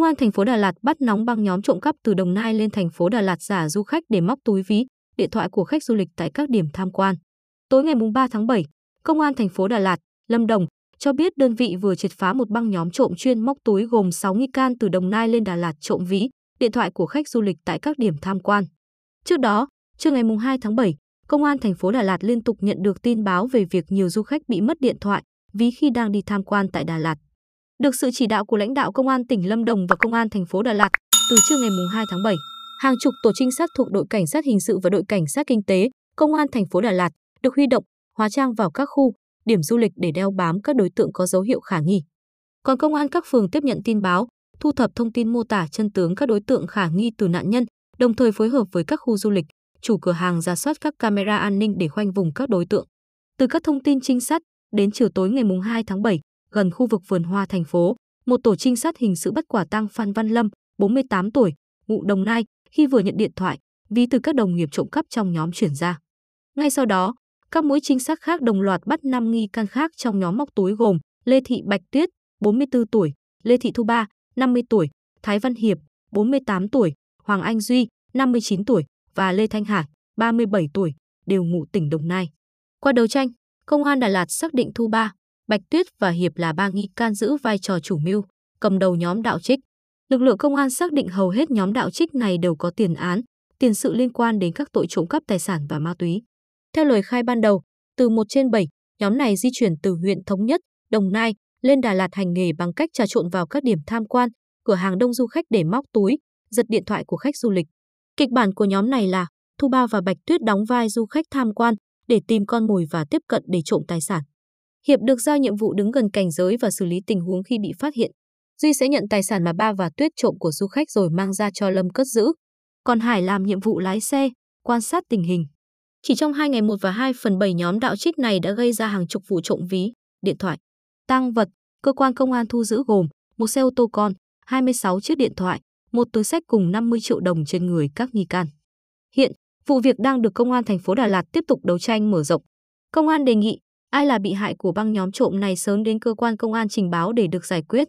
Công an thành phố Đà Lạt bắt nóng băng nhóm trộm cắp từ Đồng Nai lên thành phố Đà Lạt giả du khách để móc túi ví, điện thoại của khách du lịch tại các điểm tham quan. Tối ngày 3 tháng 7, Công an thành phố Đà Lạt, Lâm Đồng cho biết đơn vị vừa triệt phá một băng nhóm trộm chuyên móc túi gồm 6 nghi can từ Đồng Nai lên Đà Lạt trộm ví, điện thoại của khách du lịch tại các điểm tham quan. Trước đó, trưa ngày 2 tháng 7, Công an thành phố Đà Lạt liên tục nhận được tin báo về việc nhiều du khách bị mất điện thoại, ví khi đang đi tham quan tại Đà Lạt. Được sự chỉ đạo của lãnh đạo công an tỉnh Lâm Đồng và công an thành phố Đà Lạt, từ trưa ngày 2 tháng 7, hàng chục tổ trinh sát thuộc đội cảnh sát hình sự và đội cảnh sát kinh tế, công an thành phố Đà Lạt được huy động, hóa trang vào các khu, điểm du lịch để đeo bám các đối tượng có dấu hiệu khả nghi. Còn công an các phường tiếp nhận tin báo, thu thập thông tin mô tả chân tướng các đối tượng khả nghi từ nạn nhân, đồng thời phối hợp với các khu du lịch, chủ cửa hàng ra soát các camera an ninh để khoanh vùng các đối tượng. Từ các thông tin trinh sát, đến chiều tối ngày 2 tháng 7, gần khu vực vườn hoa thành phố, một tổ trinh sát hình sự bắt quả tang Phan Văn Lâm, 48 tuổi, ngụ Đồng Nai, khi vừa nhận điện thoại, ví từ các đồng nghiệp trộm cắp trong nhóm chuyển ra. Ngay sau đó, các mũi trinh sát khác đồng loạt bắt 5 nghi can khác trong nhóm móc túi gồm Lê Thị Bạch Tuyết, 44 tuổi, Lê Thị Thu Ba, 50 tuổi, Thái Văn Hiệp, 48 tuổi, Hoàng Anh Duy, 59 tuổi và Lê Thanh Hải, 37 tuổi, đều ngụ tỉnh Đồng Nai. Qua đấu tranh, Công an Đà Lạt xác định Thu Ba, Bạch Tuyết và Hiệp là ba nghi can giữ vai trò chủ mưu, cầm đầu nhóm đạo trích. Lực lượng công an xác định hầu hết nhóm đạo trích này đều có tiền án, tiền sự liên quan đến các tội trộm cắp tài sản và ma túy. Theo lời khai ban đầu, từ 1 trên 7, nhóm này di chuyển từ huyện Thống Nhất, Đồng Nai lên Đà Lạt hành nghề bằng cách trà trộn vào các điểm tham quan, cửa hàng đông du khách để móc túi, giật điện thoại của khách du lịch. Kịch bản của nhóm này là Thu Ba và Bạch Tuyết đóng vai du khách tham quan để tìm con mồi và tiếp cận để trộm tài sản. Hiệp được giao nhiệm vụ đứng gần cảnh giới và xử lý tình huống khi bị phát hiện. Duy sẽ nhận tài sản mà Ba và Tuyết trộm của du khách rồi mang ra cho Lâm cất giữ. Còn Hải làm nhiệm vụ lái xe, quan sát tình hình. Chỉ trong 2 ngày 1 và 2 phần 7 nhóm đạo trích này đã gây ra hàng chục vụ trộm ví, điện thoại. Tăng vật, cơ quan công an thu giữ gồm một xe ô tô con, 26 chiếc điện thoại, một túi sách cùng 50 triệu đồng trên người các nghi can. Hiện, vụ việc đang được Công an thành phố Đà Lạt tiếp tục đấu tranh mở rộng. Công an đề nghị Ai là bị hại của băng nhóm trộm này sớm đến cơ quan công an trình báo để được giải quyết.